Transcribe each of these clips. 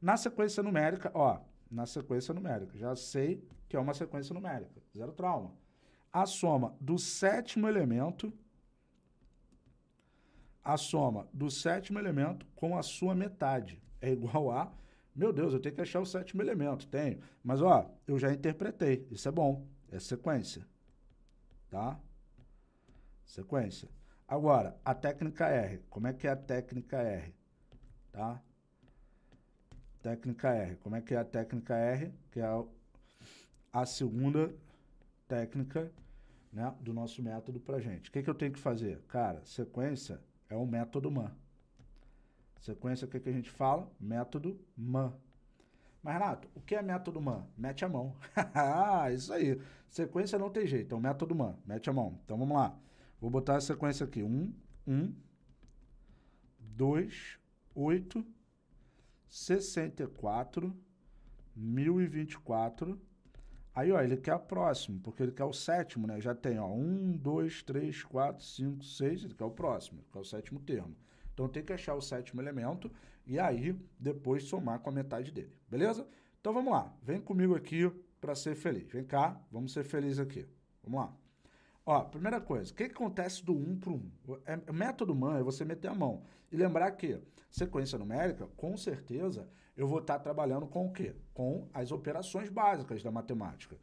Na sequência numérica, ó, na sequência numérica, já sei que é uma sequência numérica, zero trauma. A soma do sétimo elemento, a soma do sétimo elemento com a sua metade é igual a, meu Deus, eu tenho que achar o sétimo elemento, tenho. Mas, ó, eu já interpretei, isso é bom, é sequência, tá? Sequência. Agora, a técnica R, como é que é a técnica R, tá? Técnica R. Como é que é a técnica R? Que é a, segunda técnica né, do nosso método para gente. O que, que eu tenho que fazer? Cara, sequência é o um método MAN. Sequência, o que, que a gente fala? Método MAN. Mas, Renato, o que é método MAN? Mete a mão. Ah, isso aí. Sequência não tem jeito, é o um método MAN. Mete a mão. Então, vamos lá. Vou botar a sequência aqui. um, um, dois, oito sessenta e quatro mil e vinte e quatro Aí, ó, ele quer o próximo, porque ele quer o sétimo, né? Já tem, ó, um, dois, três, quatro, cinco, seis, ele quer o próximo, que é o sétimo termo. Então tem que achar o sétimo elemento e aí depois somar com a metade dele, beleza? Então vamos lá, vem comigo aqui para ser feliz. Vem cá, vamos ser felizes aqui. Vamos lá. Ó, primeira coisa, o que, que acontece do 1 para o 1? É, método MAN é você meter a mão. E lembrar que sequência numérica, com certeza, eu vou estar tá trabalhando com o quê? Com as operações básicas da matemática.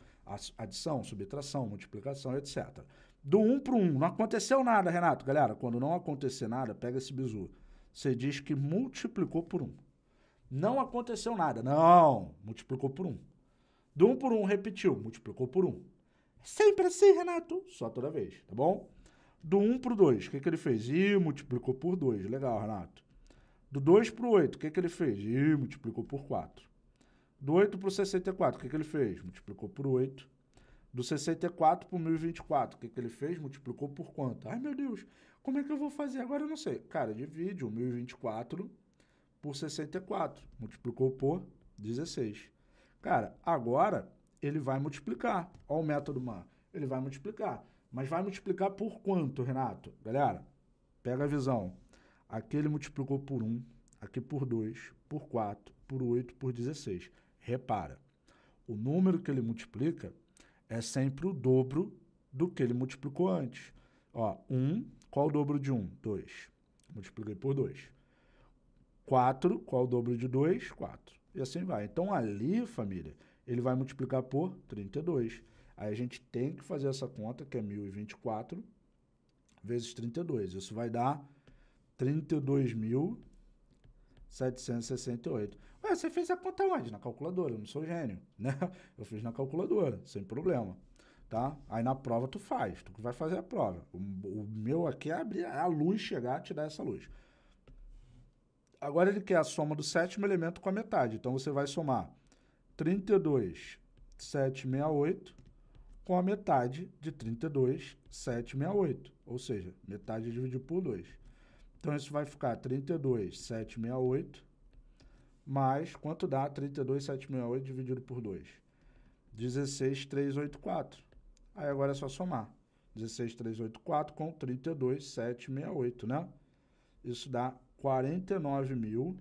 Adição, subtração, multiplicação, etc. Do 1 para o 1, não aconteceu nada, Renato. Galera, quando não acontecer nada, pega esse bizu. Você diz que multiplicou por 1. Não aconteceu nada. Não, multiplicou por 1. Do 1 por 1, repetiu, multiplicou por 1. Sempre assim, Renato. Só toda vez, tá bom? Do 1 para o 2, o que, que ele fez? E multiplicou por 2. Legal, Renato. Do 2 para o 8, o que, que ele fez? E multiplicou por 4. Do 8 para o 64, o que, que ele fez? Multiplicou por 8. Do 64 para o 1024, o que, que ele fez? Multiplicou por quanto? Ai, meu Deus, como é que eu vou fazer? Agora eu não sei. Cara, divide o 1024 por 64. Multiplicou por 16. Cara, agora ele vai multiplicar. Olha o método MAN. Ele vai multiplicar. Mas vai multiplicar por quanto, Renato? Galera, pega a visão. Aqui ele multiplicou por 1, aqui por 2, por 4, por 8, por 16. Repara, o número que ele multiplica é sempre o dobro do que ele multiplicou antes. Ó, 1, qual o dobro de 1? 2. Multipliquei por 2. 4, qual o dobro de 2? 4. E assim vai. Então ali, família, ele vai multiplicar por 32. Aí a gente tem que fazer essa conta, que é 1024 vezes 32. Isso vai dar 32.768. Ué, você fez a conta onde? Na calculadora, eu não sou gênio, né? Eu fiz na calculadora, sem problema, tá? Aí na prova tu faz, tu vai fazer a prova. O, o meu aqui é abrir a luz chegar, te dar essa luz. Agora ele quer a soma do sétimo elemento com a metade, então você vai somar 32,768 com a metade de 32,768, Ou seja, metade dividido por 2. Então, isso vai ficar 32,768 mais quanto dá 32,768 dividido por 2? 16,384. Aí agora é só somar. 16,384 com 32,768, né? Isso dá 49 mil.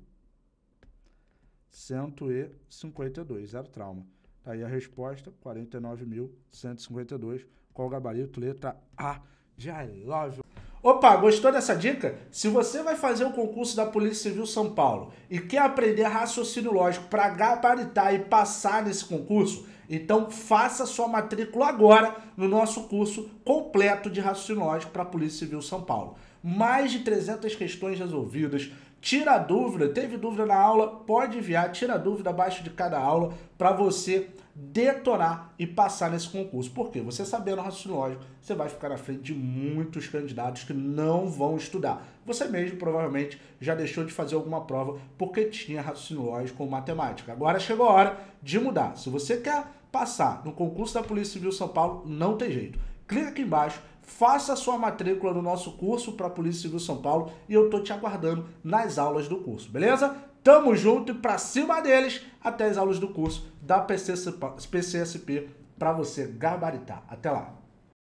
152. zero trauma. Tá aí a resposta, 49.152. Qual o gabarito? Letra A de I Love. Opa, gostou dessa dica? Se você vai fazer o um concurso da Polícia Civil São Paulo e quer aprender raciocínio lógico para gabaritar e passar nesse concurso, então faça sua matrícula agora no nosso curso completo de raciocínio lógico para a Polícia Civil São Paulo. Mais de 300 questões resolvidas, tira dúvida, teve dúvida na aula, pode enviar, tira dúvida abaixo de cada aula para você detonar e passar nesse concurso. Porque você sabendo o raciocínio lógico, você vai ficar na frente de muitos candidatos que não vão estudar. Você mesmo provavelmente já deixou de fazer alguma prova porque tinha raciocínio lógico ou matemática. Agora chegou a hora de mudar. Se você quer passar no concurso da Polícia Civil São Paulo, não tem jeito. Clica aqui embaixo faça a sua matrícula no nosso curso para a Polícia Civil São Paulo e eu tô te aguardando nas aulas do curso, beleza? Tamo junto e pra cima deles até as aulas do curso da PCSP para você gabaritar. Até lá!